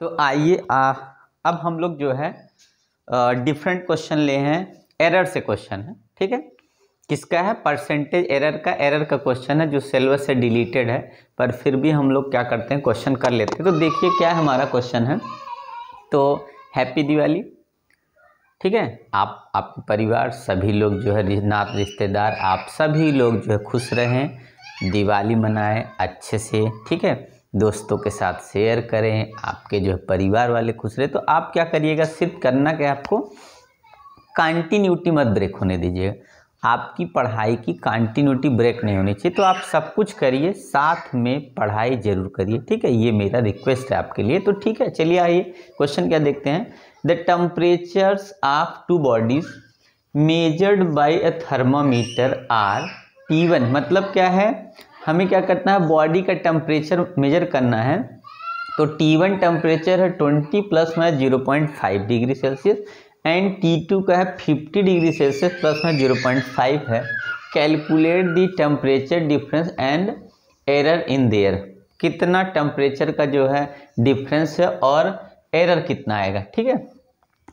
तो आइए अब हम लोग जो है डिफरेंट क्वेश्चन ले हैं एरर से क्वेश्चन है ठीक है किसका है परसेंटेज एरर का एरर का क्वेश्चन है जो सिलेबस से डिलीटेड है पर फिर भी हम लोग क्या करते हैं क्वेश्चन कर लेते हैं तो देखिए क्या हमारा क्वेश्चन है तो हैप्पी दिवाली ठीक है आप आपके परिवार सभी लोग जो है नात रिश्तेदार आप सभी लोग जो है खुश रहें दिवाली मनाएं अच्छे से ठीक है दोस्तों के साथ शेयर करें आपके जो है परिवार वाले खुश रहे तो आप क्या करिएगा सिर्फ करना क्या आपको कंटिन्यूटी मत ब्रेक होने दीजिएगा आपकी पढ़ाई की कंटिन्यूटी ब्रेक नहीं होनी चाहिए तो आप सब कुछ करिए साथ में पढ़ाई जरूर करिए ठीक है ये मेरा रिक्वेस्ट है आपके लिए तो ठीक है चलिए आइए क्वेश्चन क्या देखते हैं the temperatures of two bodies measured by a thermometer are T one मतलब क्या है हमें क्या करना है बॉडी का टेम्परेचर मेजर करना है तो टी वन टेम्परेचर है ट्वेंटी प्लस में zero point five degree Celsius and T two का है फिफ्टी डिग्री सेल्सियस प्लस में जीरो पॉइंट फाइव है calculate the temperature difference and error in there कितना टेम्परेचर का जो है डिफरेंस है और एरर कितना आएगा ठीक है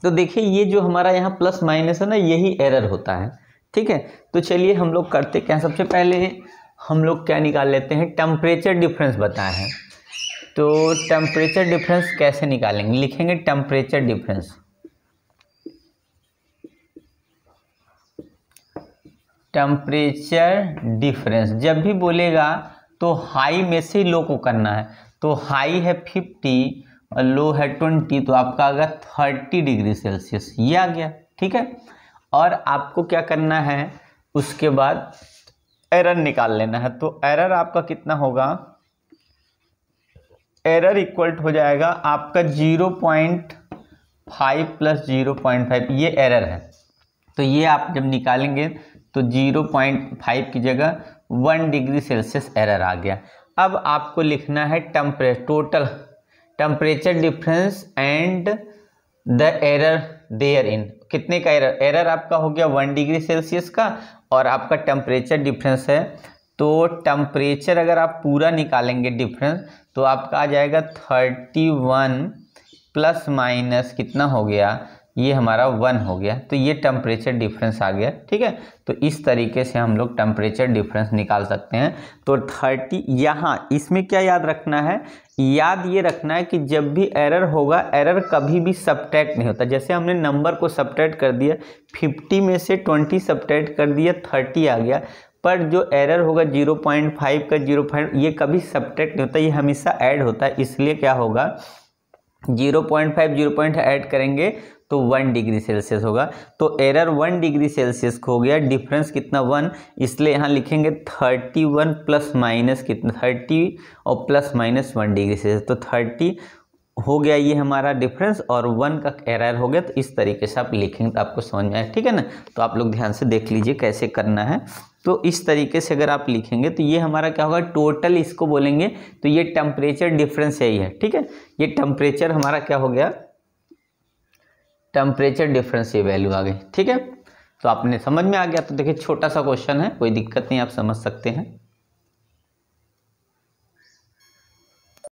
तो देखिए ये जो हमारा यहाँ प्लस माइनस है ना यही एरर होता है ठीक है तो चलिए हम लोग करते क्या सबसे पहले हम लोग क्या निकाल लेते हैं टेम्परेचर डिफरेंस बताए हैं तो टेम्परेचर डिफरेंस कैसे निकालेंगे लिखेंगे टेम्परेचर डिफरेंस टेम्परेचर डिफरेंस जब भी बोलेगा तो हाई में से लो को करना है तो हाई है फिफ्टी और लो है ट्वेंटी तो आपका आ गया थर्टी डिग्री सेल्सियस ये आ गया ठीक है और आपको क्या करना है उसके बाद एरर निकाल लेना है तो एरर आपका कितना होगा एरर इक्वल हो जाएगा आपका zero point five plus zero point five ये एरर है तो ये आप जब निकालेंगे तो जीरो पॉइंट फाइव की जगह वन डिग्री सेल्सियस एरर आ गया अब आपको लिखना है टम्परे total temperature difference and the error there in कितने का एरर एरर आपका हो गया वन डिग्री सेल्सियस का और आपका टेम्परेचर डिफरेंस है तो टेम्परेचर अगर आप पूरा निकालेंगे डिफरेंस तो आपका आ जाएगा थर्टी वन प्लस माइनस कितना हो गया ये हमारा वन हो गया तो ये टेम्परेचर डिफरेंस आ गया ठीक है तो इस तरीके से हम लोग टेम्परेचर डिफरेंस निकाल सकते हैं तो थर्टी यहाँ इसमें क्या याद रखना है याद ये रखना है कि जब भी एरर होगा एरर कभी भी सब्ट्रैक्ट नहीं होता जैसे हमने नंबर को सब्ट्रैक्ट कर दिया फिफ्टी में से ट्वेंटी सब्ट्रैक्ट कर दिया थर्टी आ गया पर जो एरर होगा जीरो पॉइंट फाइव का जीरो पॉइंट ये कभी सब्ट्रैक्ट नहीं होता ये हमेशा ऐड होता है इसलिए क्या होगा zero point five zero point add करेंगे तो वन डिग्री सेल्सियस होगा तो एरर वन डिग्री सेल्सियस को हो गया डिफरेंस कितना वन इसलिए यहाँ लिखेंगे थर्टी वन प्लस माइनस कितना थर्टी और plus minus one degree Celsius तो थर्टी हो गया ये हमारा डिफरेंस और वन का एरर हो गया तो इस तरीके से आप लिखेंगे तो आपको समझ में आए ठीक है ना तो आप लोग ध्यान से देख लीजिए कैसे करना है तो इस तरीके से अगर आप लिखेंगे तो ये हमारा क्या होगा टोटल इसको बोलेंगे तो ये टेम्परेचर डिफरेंस यही है ठीक है ये टेम्परेचर हमारा क्या हो गया टेम्परेचर डिफरेंस ये वैल्यू आ गई ठीक है तो आपने समझ में आ गया तो देखिए छोटा सा क्वेश्चन है कोई दिक्कत नहीं आप समझ सकते हैं